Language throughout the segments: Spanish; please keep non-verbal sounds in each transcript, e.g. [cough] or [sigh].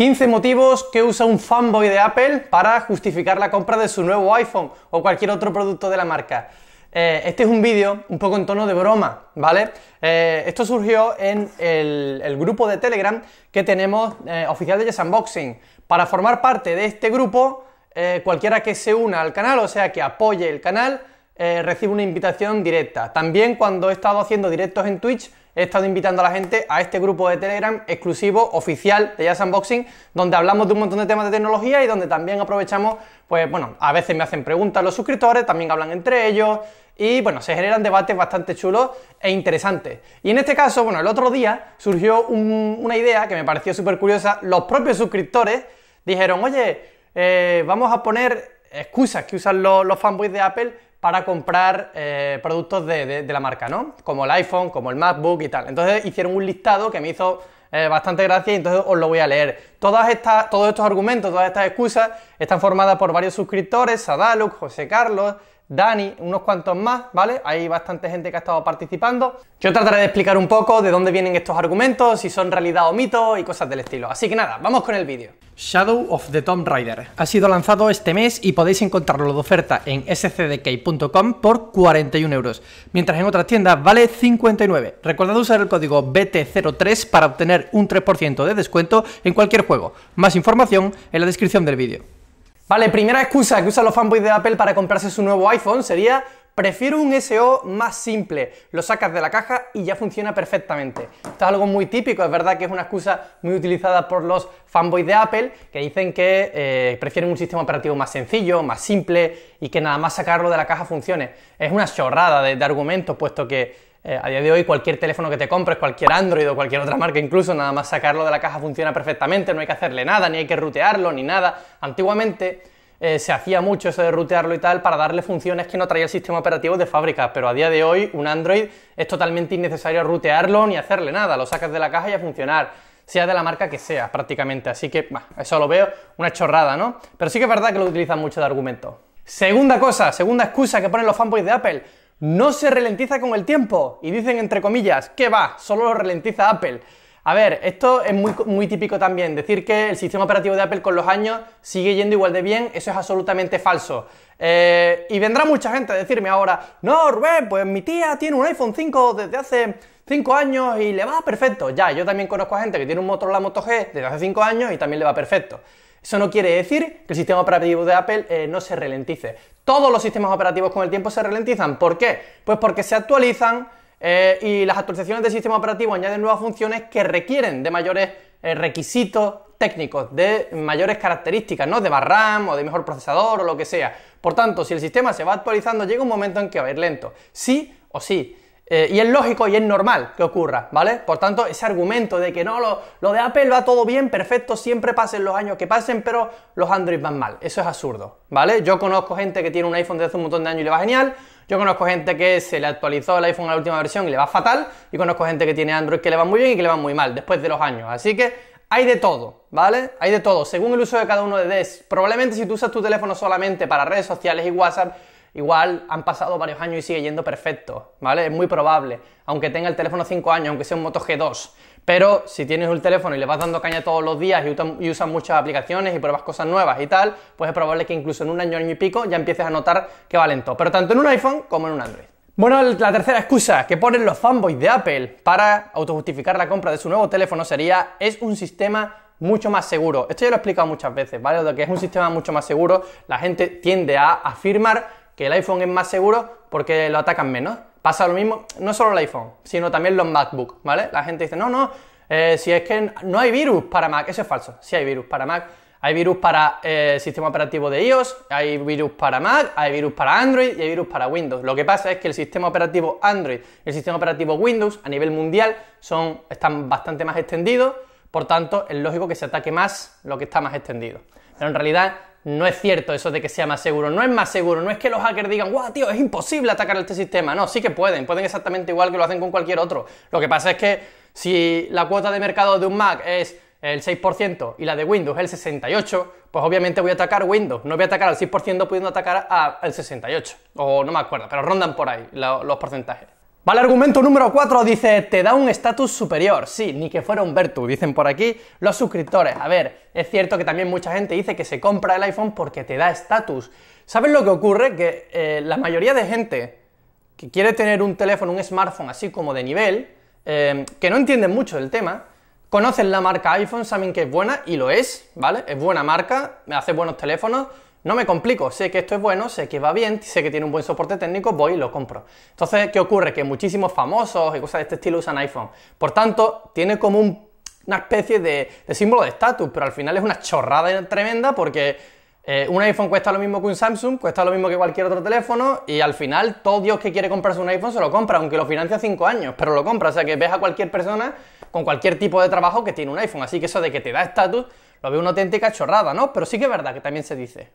15 motivos que usa un fanboy de Apple para justificar la compra de su nuevo iPhone o cualquier otro producto de la marca. Eh, este es un vídeo un poco en tono de broma, ¿vale? Eh, esto surgió en el, grupo de Telegram que tenemos eh, oficial de Yes Unboxing. Para formar parte de este grupo, cualquiera que se una al canal, o sea, que apoye el canal, recibe una invitación directa. También cuando he estado haciendo directos en Twitch, he estado invitando a la gente a este grupo de Telegram exclusivo, oficial de Jazz Unboxing, donde hablamos de un montón de temas de tecnología y donde también aprovechamos, pues bueno, a veces me hacen preguntas los suscriptores, también hablan entre ellos y bueno, se generan debates bastante chulos e interesantes. Y en este caso, bueno, el otro día surgió una idea que me pareció súper curiosa. Los propios suscriptores dijeron, oye, eh, vamos a poner excusas que usan los, los fanboys de Apple para comprar eh, productos de, la marca, ¿no? Como el iPhone, como el MacBook y tal. Entonces hicieron un listado que me hizo eh, bastante gracia y entonces os lo voy a leer. Todas estas, todos estos argumentos, todas estas excusas están formadas por varios suscriptores, Sadaluk, José Carlos, Dani, unos cuantos más, ¿vale? Hay bastante gente que ha estado participando. Yo trataré de explicar un poco de dónde vienen estos argumentos, si son realidad o mito y cosas del estilo. Así que nada, vamos con el vídeo. Shadow of the Tomb Raider ha sido lanzado este mes y podéis encontrarlo de oferta en scdk.com por 41 euros, mientras en otras tiendas vale 59. Recordad usar el código BT03 para obtener un 3% de descuento en cualquier juego. Más información en la descripción del vídeo. Vale, primera excusa que usan los fanboys de Apple para comprarse su nuevo iPhone sería Prefiero un SO más simple, lo sacas de la caja y ya funciona perfectamente. Esto es algo muy típico, es verdad que es una excusa muy utilizada por los fanboys de Apple, que dicen que eh, prefieren un sistema operativo más sencillo, más simple y que nada más sacarlo de la caja funcione. Es una chorrada de, de argumentos, puesto que eh, a día de hoy cualquier teléfono que te compres, cualquier Android o cualquier otra marca incluso, nada más sacarlo de la caja funciona perfectamente, no hay que hacerle nada, ni hay que rutearlo, ni nada. Antiguamente eh, se hacía mucho eso de rutearlo y tal para darle funciones que no traía el sistema operativo de fábrica, pero a día de hoy un Android es totalmente innecesario rutearlo ni hacerle nada, lo sacas de la caja y a funcionar sea de la marca que sea, prácticamente. Así que eso lo veo una chorrada, ¿no? Pero sí que es verdad que lo utilizan mucho de argumento. Segunda cosa, segunda excusa que ponen los fanboys de Apple no se ralentiza con el tiempo. Y dicen entre comillas, que va, solo lo ralentiza Apple. A ver, esto es muy, típico también. Decir que el sistema operativo de Apple con los años sigue yendo igual de bien, eso es absolutamente falso. Eh, y vendrá mucha gente a decirme ahora, no, Rubén, pues mi tía tiene un iPhone 5 desde hace 5 años y le va perfecto. Ya, yo también conozco a gente que tiene un Motorola Moto G desde hace 5 años y también le va perfecto. Eso no quiere decir que el sistema operativo de Apple eh, no se ralentice. Todos los sistemas operativos con el tiempo se ralentizan. ¿Por qué? Pues porque se actualizan eh, y las actualizaciones del sistema operativo añaden nuevas funciones que requieren de mayores eh, requisitos técnicos, de mayores características, ¿no? De RAM o de mejor procesador o lo que sea. Por tanto, si el sistema se va actualizando, llega un momento en que va a ir lento. Sí o sí. Eh, y es lógico y es normal que ocurra, ¿vale? Por tanto, ese argumento de que no, lo, de Apple va todo bien, perfecto, siempre pasen los años que pasen, pero los Android van mal. Eso es absurdo, ¿vale? Yo conozco gente que tiene un iPhone desde hace un montón de años y le va genial. Yo conozco gente que se le actualizó el iPhone a la última versión y le va fatal. Y conozco gente que tiene Android que le va muy bien y que le va muy mal después de los años. Así que hay de todo, ¿vale? Hay de todo. Según el uso de cada uno de DES. Probablemente si tú usas tu teléfono solamente para redes sociales y WhatsApp, igual han pasado varios años y sigue yendo perfecto, ¿vale? Es muy probable, aunque tenga el teléfono 5 años, aunque sea un Moto G2. Pero si tienes un teléfono y le vas dando caña todos los días y usas muchas aplicaciones y pruebas cosas nuevas y tal, pues es probable que incluso en un año, año y pico ya empieces a notar que va lento. Pero tanto en un iPhone como en un Android. Bueno, la tercera excusa que ponen los fanboys de Apple para autojustificar la compra de su nuevo teléfono sería es un sistema mucho más seguro. Esto ya lo he explicado muchas veces, ¿vale? De que es un sistema mucho más seguro, la gente tiende a afirmar que el iPhone es más seguro porque lo atacan menos. Pasa lo mismo, no solo el iPhone, sino también los MacBook, ¿vale? La gente dice, no, no, eh, si es que no hay virus para Mac, eso es falso, si hay virus para Mac. Hay virus para el eh, sistema operativo de iOS, hay virus para Mac, hay virus para Android y hay virus para Windows. Lo que pasa es que el sistema operativo Android y el sistema operativo Windows a nivel mundial son, están bastante más extendidos, por tanto es lógico que se ataque más lo que está más extendido. Pero en realidad no es cierto eso de que sea más seguro, no es más seguro, no es que los hackers digan, guau, tío, es imposible atacar este sistema, no, sí que pueden, pueden exactamente igual que lo hacen con cualquier otro. Lo que pasa es que si la cuota de mercado de un Mac es el 6% y la de Windows el 68%, pues obviamente voy a atacar Windows, no voy a atacar al 6% pudiendo atacar al 68%, o no me acuerdo, pero rondan por ahí los porcentajes. Vale, argumento número 4 dice, te da un estatus superior. Sí, ni que fuera un Vertu, dicen por aquí los suscriptores. A ver, es cierto que también mucha gente dice que se compra el iPhone porque te da estatus. ¿Sabes lo que ocurre? Que eh, la mayoría de gente que quiere tener un teléfono, un smartphone así como de nivel, eh, que no entienden mucho del tema, conocen la marca iPhone, saben que es buena y lo es, ¿vale? Es buena marca, hace buenos teléfonos, no me complico, sé que esto es bueno, sé que va bien, sé que tiene un buen soporte técnico, voy y lo compro. Entonces, ¿qué ocurre? Que muchísimos famosos y cosas de este estilo usan iPhone. Por tanto, tiene como una especie de, símbolo de estatus, pero al final es una chorrada tremenda porque eh, un iPhone cuesta lo mismo que un Samsung, cuesta lo mismo que cualquier otro teléfono y al final todo Dios que quiere comprarse un iPhone se lo compra, aunque lo financia 5 años, pero lo compra. O sea que ves a cualquier persona con cualquier tipo de trabajo que tiene un iPhone. Así que eso de que te da estatus lo veo una auténtica chorrada, ¿no? Pero sí que es verdad que también se dice.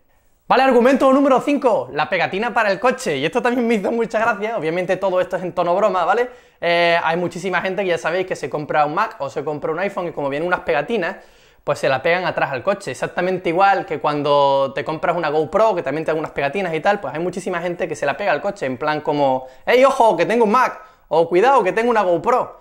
Vale, argumento número 5, la pegatina para el coche. Y esto también me hizo mucha gracia, obviamente todo esto es en tono broma, ¿vale? Eh, hay muchísima gente que ya sabéis que se compra un Mac o se compra un iPhone y como vienen unas pegatinas, pues se la pegan atrás al coche. Exactamente igual que cuando te compras una GoPro, que también te dan unas pegatinas y tal, pues hay muchísima gente que se la pega al coche, en plan como, hey, ojo, que tengo un Mac, o cuidado, que tengo una GoPro.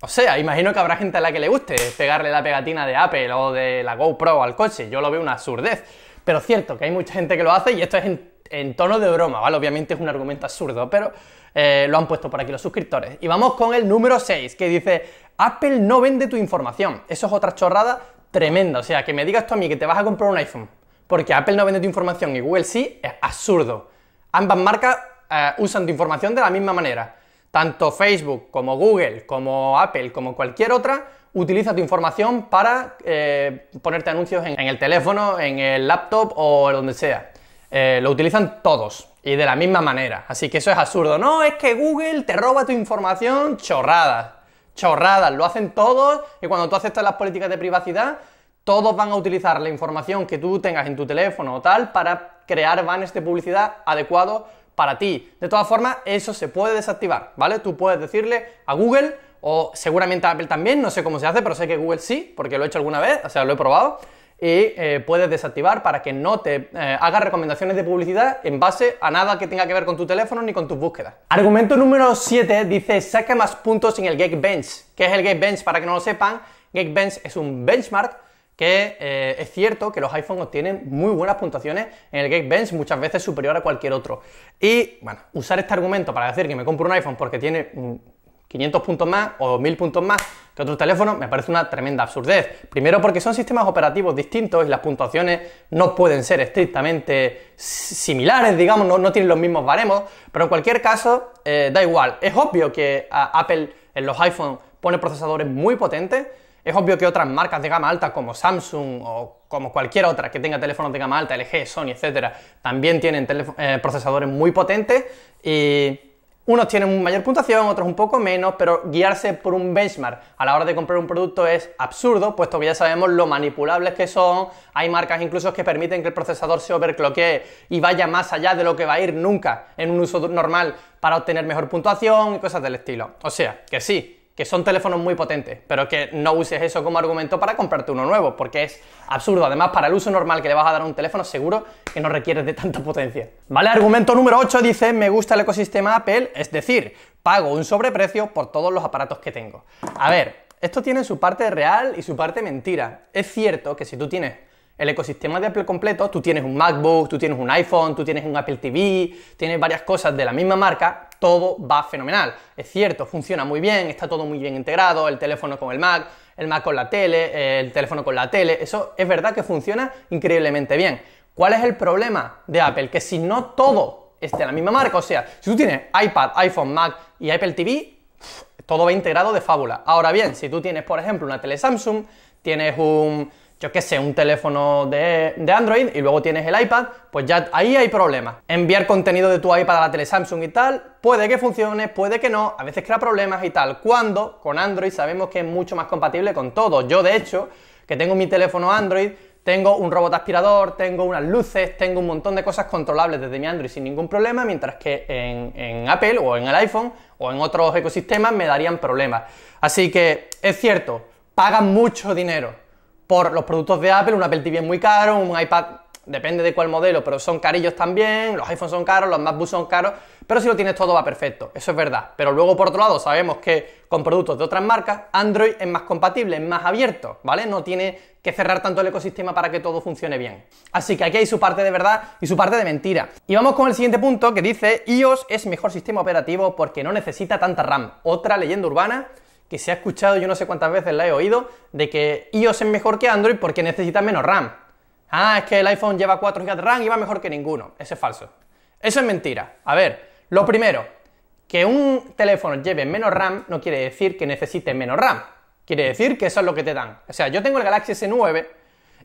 O sea, imagino que habrá gente a la que le guste pegarle la pegatina de Apple o de la GoPro al coche, yo lo veo una absurdez. Pero cierto que hay mucha gente que lo hace y esto es en, tono de broma, ¿vale? Obviamente es un argumento absurdo, pero eh, lo han puesto por aquí los suscriptores. Y vamos con el número 6, que dice, Apple no vende tu información. Eso es otra chorrada tremenda. O sea, que me digas tú a mí que te vas a comprar un iPhone porque Apple no vende tu información y Google sí, es absurdo. Ambas marcas eh, usan tu información de la misma manera. Tanto Facebook como Google, como Apple, como cualquier otra, utiliza tu información para eh, ponerte anuncios en, el teléfono, en el laptop o donde sea. Eh, lo utilizan todos y de la misma manera. Así que eso es absurdo. No, es que Google te roba tu información chorradas. Chorradas, lo hacen todos y cuando tú aceptas las políticas de privacidad, todos van a utilizar la información que tú tengas en tu teléfono o tal para crear banners de publicidad adecuados para ti. De todas formas, eso se puede desactivar, ¿vale? Tú puedes decirle a Google o seguramente Apple también, no sé cómo se hace, pero sé que Google sí, porque lo he hecho alguna vez, o sea, lo he probado, y eh, puedes desactivar para que no te hagas eh, haga recomendaciones de publicidad en base a nada que tenga que ver con tu teléfono ni con tus búsquedas. Argumento número 7 dice, saca más puntos en el Geekbench. ¿Qué es el Geekbench? Para que no lo sepan, Geekbench es un benchmark que eh, es cierto que los iPhones obtienen muy buenas puntuaciones en el Geekbench, muchas veces superior a cualquier otro. Y bueno, usar este argumento para decir que me compro un iPhone porque tiene 500 puntos más o 1000 puntos más que otros teléfonos, me parece una tremenda absurdez. Primero porque son sistemas operativos distintos y las puntuaciones no pueden ser estrictamente similares, digamos, no, tienen los mismos baremos, pero en cualquier caso, eh, da igual. Es obvio que Apple en los iPhone pone procesadores muy potentes, es obvio que otras marcas de gama alta como Samsung o como cualquier otra que tenga teléfonos de gama alta, LG, Sony, etcétera, también tienen eh, procesadores muy potentes y unos tienen mayor puntuación, otros un poco menos, pero guiarse por un benchmark a la hora de comprar un producto es absurdo, puesto que ya sabemos lo manipulables que son. Hay marcas incluso que permiten que el procesador se overcloquee y vaya más allá de lo que va a ir nunca en un uso normal para obtener mejor puntuación y cosas del estilo. O sea, que sí, que son teléfonos muy potentes, pero que no uses eso como argumento para comprarte uno nuevo, porque es absurdo. Además, para el uso normal que le vas a dar a un teléfono, seguro que no requieres de tanta potencia. Vale, argumento número 8 dice, me gusta el ecosistema Apple, es decir, pago un sobreprecio por todos los aparatos que tengo. A ver, esto tiene su parte real y su parte mentira. Es cierto que si tú tienes el ecosistema de Apple completo, tú tienes un MacBook, tú tienes un iPhone, tú tienes un Apple TV, tienes varias cosas de la misma marca, todo va fenomenal. Es cierto, funciona muy bien, está todo muy bien integrado, el teléfono con el Mac, el Mac con la tele, el teléfono con la tele, eso es verdad que funciona increíblemente bien. ¿Cuál es el problema de Apple? Que si no todo es de la misma marca, o sea, si tú tienes iPad, iPhone, Mac y Apple TV, todo va integrado de fábula. Ahora bien, si tú tienes, por ejemplo, una tele Samsung, tienes un yo que sé, un teléfono de, Android y luego tienes el iPad, pues ya ahí hay problemas. Enviar contenido de tu iPad a la tele Samsung y tal, puede que funcione, puede que no, a veces crea problemas y tal. Cuando con Android sabemos que es mucho más compatible con todo. Yo, de hecho, que tengo mi teléfono Android, tengo un robot aspirador, tengo unas luces, tengo un montón de cosas controlables desde mi Android sin ningún problema, mientras que en, en, Apple o en el iPhone o en otros ecosistemas me darían problemas. Así que es cierto, pagan mucho dinero por los productos de Apple, un Apple TV es muy caro, un iPad depende de cuál modelo, pero son carillos también, los iPhones son caros, los MacBooks son caros, pero si lo tienes todo va perfecto, eso es verdad. Pero luego, por otro lado, sabemos que con productos de otras marcas, Android es más compatible, es más abierto, ¿vale? No tiene que cerrar tanto el ecosistema para que todo funcione bien. Así que aquí hay su parte de verdad y su parte de mentira. Y vamos con el siguiente punto que dice, iOS es mejor sistema operativo porque no necesita tanta RAM. Otra leyenda urbana que se ha escuchado, yo no sé cuántas veces la he oído, de que iOS es mejor que Android porque necesita menos RAM. Ah, es que el iPhone lleva 4 GB de RAM y va mejor que ninguno. Eso es falso. Eso es mentira. A ver, lo primero, que un teléfono lleve menos RAM no quiere decir que necesite menos RAM. Quiere decir que eso es lo que te dan. O sea, yo tengo el Galaxy S9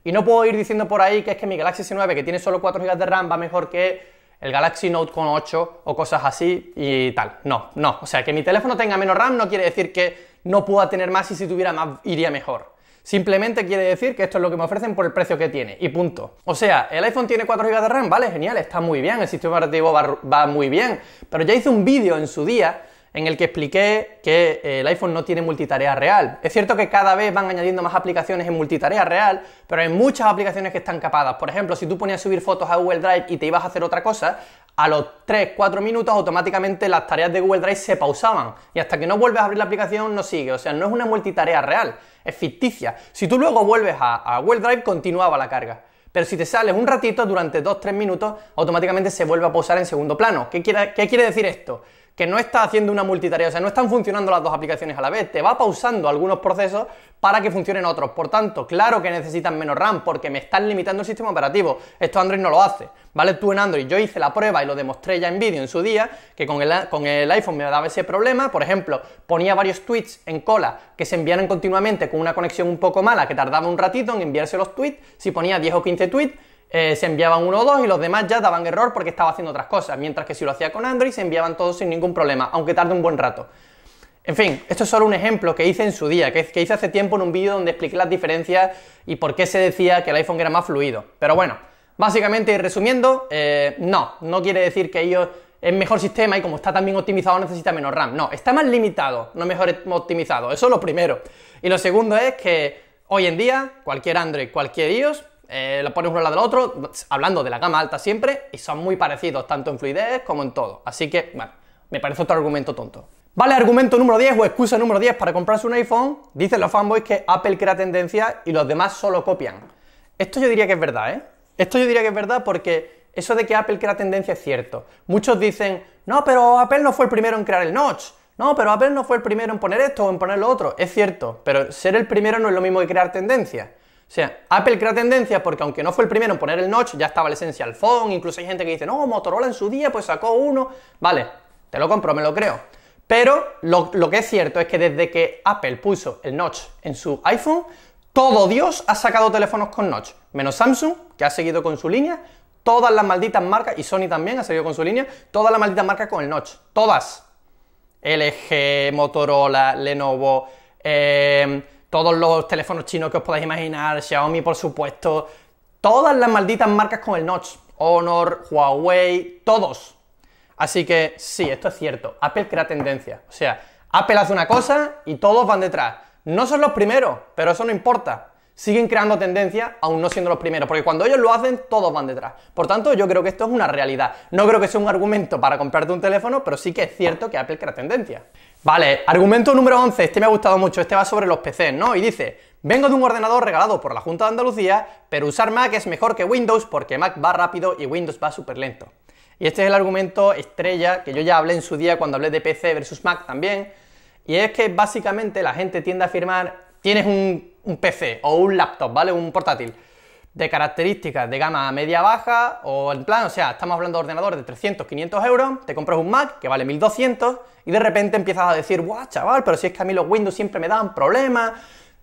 y no puedo ir diciendo por ahí que es que mi Galaxy S9 que tiene solo 4 GB de RAM va mejor que el Galaxy Note con 8 o cosas así y tal. No, no. O sea, que mi teléfono tenga menos RAM no quiere decir que no pueda tener más y si tuviera más iría mejor. Simplemente quiere decir que esto es lo que me ofrecen por el precio que tiene y punto. O sea, el iPhone tiene 4 GB de RAM, vale, genial, está muy bien, el sistema operativo va, va muy bien, pero ya hice un vídeo en su día en el que expliqué que eh, el iPhone no tiene multitarea real. Es cierto que cada vez van añadiendo más aplicaciones en multitarea real, pero hay muchas aplicaciones que están capadas. Por ejemplo, si tú ponías subir fotos a Google Drive y te ibas a hacer otra cosa, a los 3-4 minutos automáticamente las tareas de Google Drive se pausaban y hasta que no vuelves a abrir la aplicación no sigue. O sea, no es una multitarea real, es ficticia. Si tú luego vuelves a, Google Drive, continuaba la carga. Pero si te sales un ratito, durante 2-3 minutos, automáticamente se vuelve a pausar en segundo plano. ¿Qué quiere, ¿Qué quiere decir esto? que no está haciendo una multitarea, o sea, no están funcionando las dos aplicaciones a la vez, te va pausando algunos procesos para que funcionen otros. Por tanto, claro que necesitan menos RAM porque me están limitando el sistema operativo. Esto Android no lo hace, ¿vale? Tú en Android, yo hice la prueba y lo demostré ya en vídeo en su día, que con el, con el iPhone me daba ese problema. Por ejemplo, ponía varios tweets en cola que se enviaran continuamente con una conexión un poco mala que tardaba un ratito en enviarse los tweets. Si ponía 10 o 15 tweets, eh, se enviaban uno o dos y los demás ya daban error porque estaba haciendo otras cosas, mientras que si lo hacía con Android se enviaban todos sin ningún problema, aunque tarde un buen rato. En fin, esto es solo un ejemplo que hice en su día, que, hice hace tiempo en un vídeo donde expliqué las diferencias y por qué se decía que el iPhone era más fluido. Pero bueno, básicamente y resumiendo, eh, no, no quiere decir que ellos es mejor sistema y como está tan bien optimizado necesita menos RAM. No, está más limitado, no mejor optimizado. Eso es lo primero. Y lo segundo es que hoy en día cualquier Android, cualquier iOS eh, los pones uno al lado del otro, hablando de la gama alta siempre, y son muy parecidos, tanto en fluidez como en todo. Así que, bueno, me parece otro argumento tonto. Vale, argumento número 10 o excusa número 10 para comprarse un iPhone, dicen los fanboys que Apple crea tendencia y los demás solo copian. Esto yo diría que es verdad, ¿eh? Esto yo diría que es verdad porque eso de que Apple crea tendencia es cierto. Muchos dicen, no, pero Apple no fue el primero en crear el notch. No, pero Apple no fue el primero en poner esto o en poner lo otro. Es cierto, pero ser el primero no es lo mismo que crear tendencia. O sea, Apple crea tendencia porque aunque no fue el primero en poner el notch, ya estaba el Essential Phone, incluso hay gente que dice, no, Motorola en su día pues sacó uno, vale, te lo compro, me lo creo. Pero lo, lo que es cierto es que desde que Apple puso el notch en su iPhone, todo Dios ha sacado teléfonos con notch, menos Samsung, que ha seguido con su línea, todas las malditas marcas, y Sony también ha seguido con su línea, todas las malditas marcas con el notch, todas. LG, Motorola, Lenovo, eh, todos los teléfonos chinos que os podáis imaginar, Xiaomi por supuesto, todas las malditas marcas con el notch, Honor, Huawei, todos. Así que sí, esto es cierto, Apple crea tendencia, o sea, Apple hace una cosa y todos van detrás. No son los primeros, pero eso no importa siguen creando tendencia, aún no siendo los primeros, porque cuando ellos lo hacen, todos van detrás. Por tanto, yo creo que esto es una realidad. No creo que sea un argumento para comprarte un teléfono, pero sí que es cierto que Apple crea tendencia. Vale, argumento número 11, este me ha gustado mucho, este va sobre los PCs, ¿no? Y dice, vengo de un ordenador regalado por la Junta de Andalucía, pero usar Mac es mejor que Windows porque Mac va rápido y Windows va súper lento. Y este es el argumento estrella que yo ya hablé en su día cuando hablé de PC versus Mac también, y es que básicamente la gente tiende a afirmar, tienes un un PC o un laptop, ¿vale? Un portátil de características de gama media-baja o en plan, o sea, estamos hablando de ordenadores de 300, 500 euros, te compras un Mac que vale 1200 y de repente empiezas a decir, guau, chaval, pero si es que a mí los Windows siempre me dan problemas,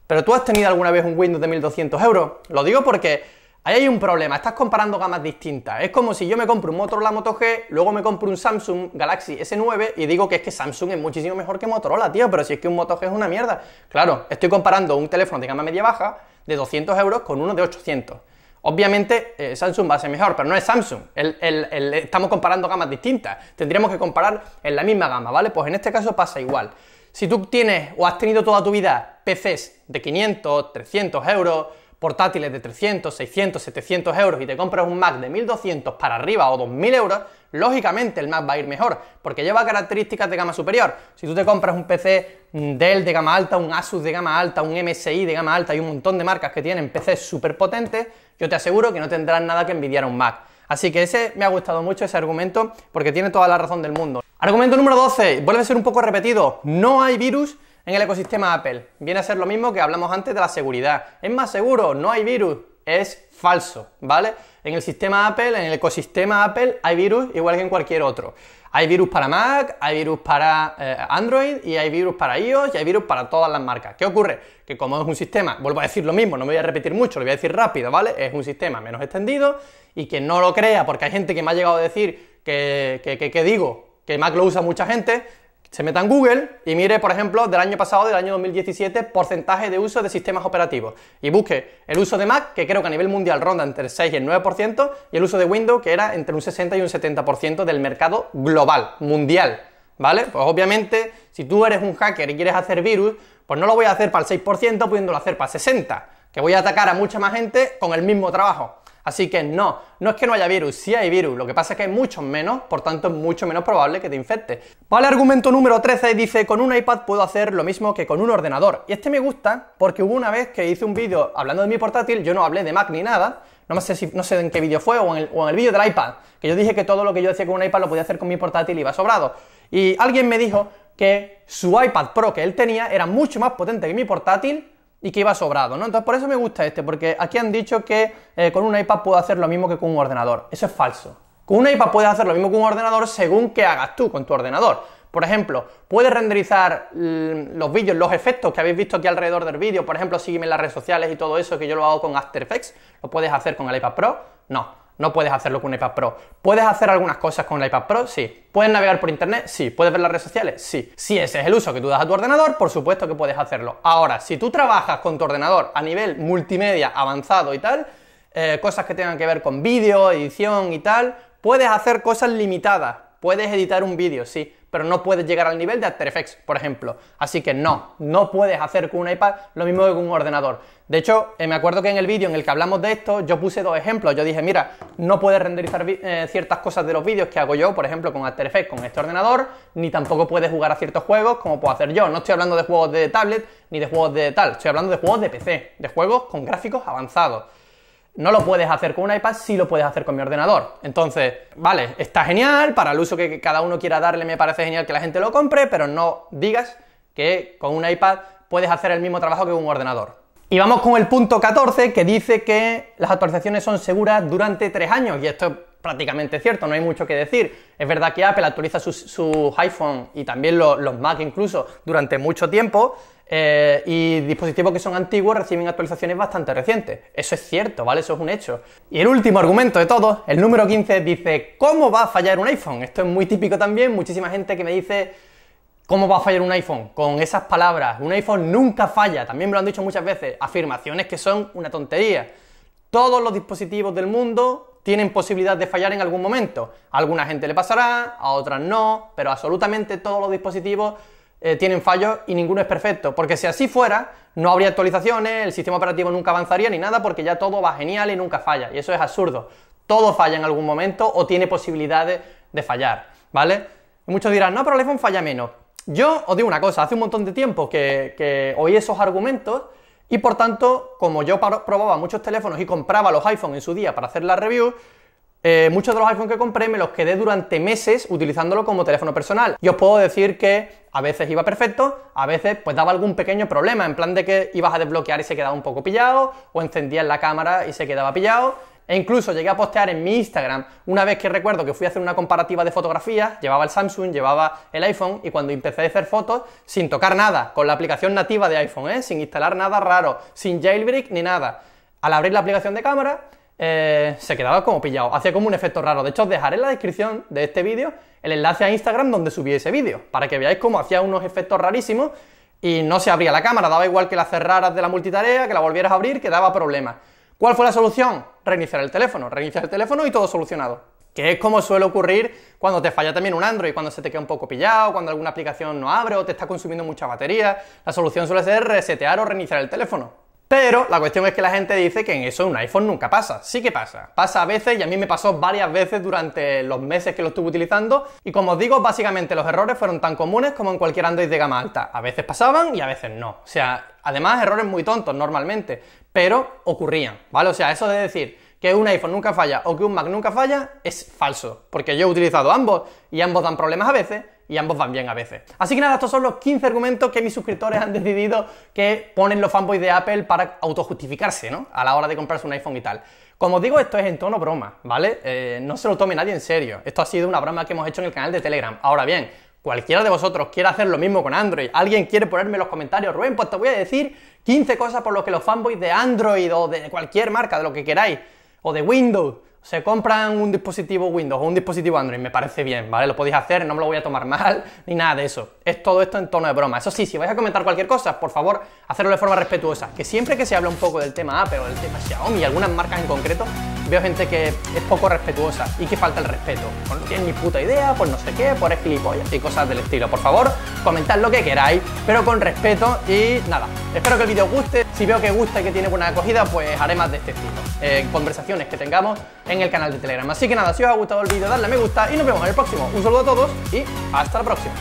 pero tú has tenido alguna vez un Windows de 1200 euros. Lo digo porque Ahí hay un problema, estás comparando gamas distintas. Es como si yo me compro un Motorola Moto G, luego me compro un Samsung Galaxy S9 y digo que es que Samsung es muchísimo mejor que Motorola, tío, pero si es que un Moto G es una mierda. Claro, estoy comparando un teléfono de gama media-baja de 200 euros con uno de 800. Obviamente eh, Samsung va a ser mejor, pero no es Samsung. estamos comparando gamas distintas. Tendríamos que comparar en la misma gama, ¿vale? Pues en este caso pasa igual. Si tú tienes o has tenido toda tu vida PCs de 500, 300 euros, portátiles de 300, 600, 700 euros y te compras un Mac de 1200 para arriba o 2000 euros, lógicamente el Mac va a ir mejor, porque lleva características de gama superior. Si tú te compras un PC mm, Dell de gama alta, un Asus de gama alta, un MSI de gama alta y un montón de marcas que tienen PCs súper potentes, yo te aseguro que no tendrás nada que envidiar a un Mac. Así que ese me ha gustado mucho ese argumento porque tiene toda la razón del mundo. Argumento número 12, vuelve a ser un poco repetido, no hay virus en el ecosistema Apple. Viene a ser lo mismo que hablamos antes de la seguridad. Es más seguro, no hay virus. Es falso, ¿vale? En el sistema Apple, en el ecosistema Apple, hay virus igual que en cualquier otro. Hay virus para Mac, hay virus para eh, Android y hay virus para iOS y hay virus para todas las marcas. ¿Qué ocurre? Que como es un sistema, vuelvo a decir lo mismo, no me voy a repetir mucho, lo voy a decir rápido, ¿vale? Es un sistema menos extendido y quien no lo crea, porque hay gente que me ha llegado a decir que, que digo que Mac lo usa mucha gente, se meta en Google y mire, por ejemplo, del año pasado, del año 2017, porcentaje de uso de sistemas operativos. Y busque el uso de Mac, que creo que a nivel mundial ronda entre el 6 y el 9%, y el uso de Windows, que era entre un 60 y un 70% del mercado global, mundial. ¿Vale? Pues obviamente, si tú eres un hacker y quieres hacer virus, pues no lo voy a hacer para el 6%, pudiéndolo hacer para el 60%, que voy a atacar a mucha más gente con el mismo trabajo. Así que no, no es que no haya virus, sí hay virus, lo que pasa es que hay muchos menos, por tanto es mucho menos probable que te infecte. Vale, argumento número 13 dice, con un iPad puedo hacer lo mismo que con un ordenador. Y este me gusta porque hubo una vez que hice un vídeo hablando de mi portátil, yo no hablé de Mac ni nada, no sé, si, no sé en qué vídeo fue o en el, el vídeo del iPad, que yo dije que todo lo que yo decía con un iPad lo podía hacer con mi portátil y iba sobrado. Y alguien me dijo que su iPad Pro que él tenía era mucho más potente que mi portátil y que iba sobrado, ¿no? Entonces por eso me gusta este, porque aquí han dicho que eh, con un iPad puedo hacer lo mismo que con un ordenador. Eso es falso. Con un iPad puedes hacer lo mismo que un ordenador según que hagas tú con tu ordenador. Por ejemplo, puedes renderizar mm, los vídeos, los efectos que habéis visto aquí alrededor del vídeo. Por ejemplo, sígueme en las redes sociales y todo eso que yo lo hago con After Effects. ¿Lo puedes hacer con el iPad Pro? No. No puedes hacerlo con un iPad Pro. ¿Puedes hacer algunas cosas con el iPad Pro? Sí. ¿Puedes navegar por internet? Sí. ¿Puedes ver las redes sociales? Sí. Si ese es el uso que tú das a tu ordenador, por supuesto que puedes hacerlo. Ahora, si tú trabajas con tu ordenador a nivel multimedia avanzado y tal, eh, cosas que tengan que ver con vídeo, edición y tal, puedes hacer cosas limitadas, Puedes editar un vídeo, sí, pero no puedes llegar al nivel de After Effects, por ejemplo. Así que no, no puedes hacer con un iPad lo mismo que con un ordenador. De hecho, eh, me acuerdo que en el vídeo en el que hablamos de esto, yo puse dos ejemplos. Yo dije, mira, no puedes renderizar eh, ciertas cosas de los vídeos que hago yo, por ejemplo, con After Effects, con este ordenador, ni tampoco puedes jugar a ciertos juegos como puedo hacer yo. No estoy hablando de juegos de tablet ni de juegos de tal, estoy hablando de juegos de PC, de juegos con gráficos avanzados. No lo puedes hacer con un iPad, sí lo puedes hacer con mi ordenador. Entonces, vale, está genial, para el uso que cada uno quiera darle me parece genial que la gente lo compre, pero no digas que con un iPad puedes hacer el mismo trabajo que con un ordenador. Y vamos con el punto 14 que dice que las actualizaciones son seguras durante tres años. Y esto es prácticamente cierto, no hay mucho que decir. Es verdad que Apple actualiza sus, iPhone y también los Mac incluso durante mucho tiempo, eh, y dispositivos que son antiguos reciben actualizaciones bastante recientes. Eso es cierto, ¿vale? Eso es un hecho. Y el último argumento de todos, el número 15, dice, ¿cómo va a fallar un iPhone? Esto es muy típico también, muchísima gente que me dice, ¿cómo va a fallar un iPhone? Con esas palabras, un iPhone nunca falla, también me lo han dicho muchas veces, afirmaciones que son una tontería. Todos los dispositivos del mundo tienen posibilidad de fallar en algún momento. A alguna gente le pasará, a otras no, pero absolutamente todos los dispositivos eh, tienen fallos y ninguno es perfecto, porque si así fuera, no habría actualizaciones, el sistema operativo nunca avanzaría ni nada, porque ya todo va genial y nunca falla, y eso es absurdo. Todo falla en algún momento o tiene posibilidades de fallar, ¿vale? muchos dirán, no, pero el iPhone falla menos. Yo os digo una cosa, hace un montón de tiempo que, que oí esos argumentos y por tanto, como yo probaba muchos teléfonos y compraba los iPhones en su día para hacer la review, eh, muchos de los iPhone que compré me los quedé durante meses utilizándolo como teléfono personal. Y os puedo decir que a veces iba perfecto, a veces pues daba algún pequeño problema, en plan de que ibas a desbloquear y se quedaba un poco pillado, o encendías la cámara y se quedaba pillado. E incluso llegué a postear en mi Instagram una vez que recuerdo que fui a hacer una comparativa de fotografías, llevaba el Samsung, llevaba el iPhone y cuando empecé a hacer fotos sin tocar nada, con la aplicación nativa de iPhone, ¿eh? sin instalar nada raro, sin jailbreak ni nada. Al abrir la aplicación de cámara, eh, se quedaba como pillado, hacía como un efecto raro. De hecho, os dejaré en la descripción de este vídeo el enlace a Instagram donde subí ese vídeo, para que veáis cómo hacía unos efectos rarísimos y no se abría la cámara, daba igual que la cerraras de la multitarea, que la volvieras a abrir, que daba problemas. ¿Cuál fue la solución? Reiniciar el teléfono, reiniciar el teléfono y todo solucionado. Que es como suele ocurrir cuando te falla también un Android, cuando se te queda un poco pillado, cuando alguna aplicación no abre o te está consumiendo mucha batería. La solución suele ser resetear o reiniciar el teléfono. Pero la cuestión es que la gente dice que en eso un iPhone nunca pasa. Sí que pasa. Pasa a veces y a mí me pasó varias veces durante los meses que lo estuve utilizando. Y como os digo, básicamente los errores fueron tan comunes como en cualquier Android de gama alta. A veces pasaban y a veces no. O sea, además errores muy tontos normalmente, pero ocurrían, ¿vale? O sea, eso de decir que un iPhone nunca falla o que un Mac nunca falla es falso. Porque yo he utilizado ambos y ambos dan problemas a veces y ambos van bien a veces. Así que nada, estos son los 15 argumentos que mis suscriptores han decidido que ponen los fanboys de Apple para autojustificarse, ¿no? A la hora de comprarse un iPhone y tal. Como digo, esto es en tono broma, ¿vale? Eh, no se lo tome nadie en serio. Esto ha sido una broma que hemos hecho en el canal de Telegram. Ahora bien, cualquiera de vosotros quiere hacer lo mismo con Android, alguien quiere ponerme en los comentarios, Rubén, pues te voy a decir 15 cosas por lo que los fanboys de Android o de cualquier marca, de lo que queráis, o de Windows, se compran un dispositivo Windows o un dispositivo Android, me parece bien, ¿vale? Lo podéis hacer, no me lo voy a tomar mal, [laughs] ni nada de eso. Es todo esto en tono de broma. Eso sí, si vais a comentar cualquier cosa, por favor, hacerlo de forma respetuosa. Que siempre que se habla un poco del tema Apple o del tema Xiaomi y algunas marcas en concreto, veo gente que es poco respetuosa y que falta el respeto. Pues no tienen ni puta idea, pues no sé qué, por es gilipollas y cosas del estilo. Por favor, comentad lo que queráis, pero con respeto y nada. Espero que el vídeo guste. Si veo que gusta y que tiene buena acogida, pues haré más de este tipo Eh, conversaciones que tengamos en el canal de Telegram. Así que nada, si os ha gustado el vídeo, dadle a me gusta y nos vemos en el próximo. Un saludo a todos y hasta la próxima.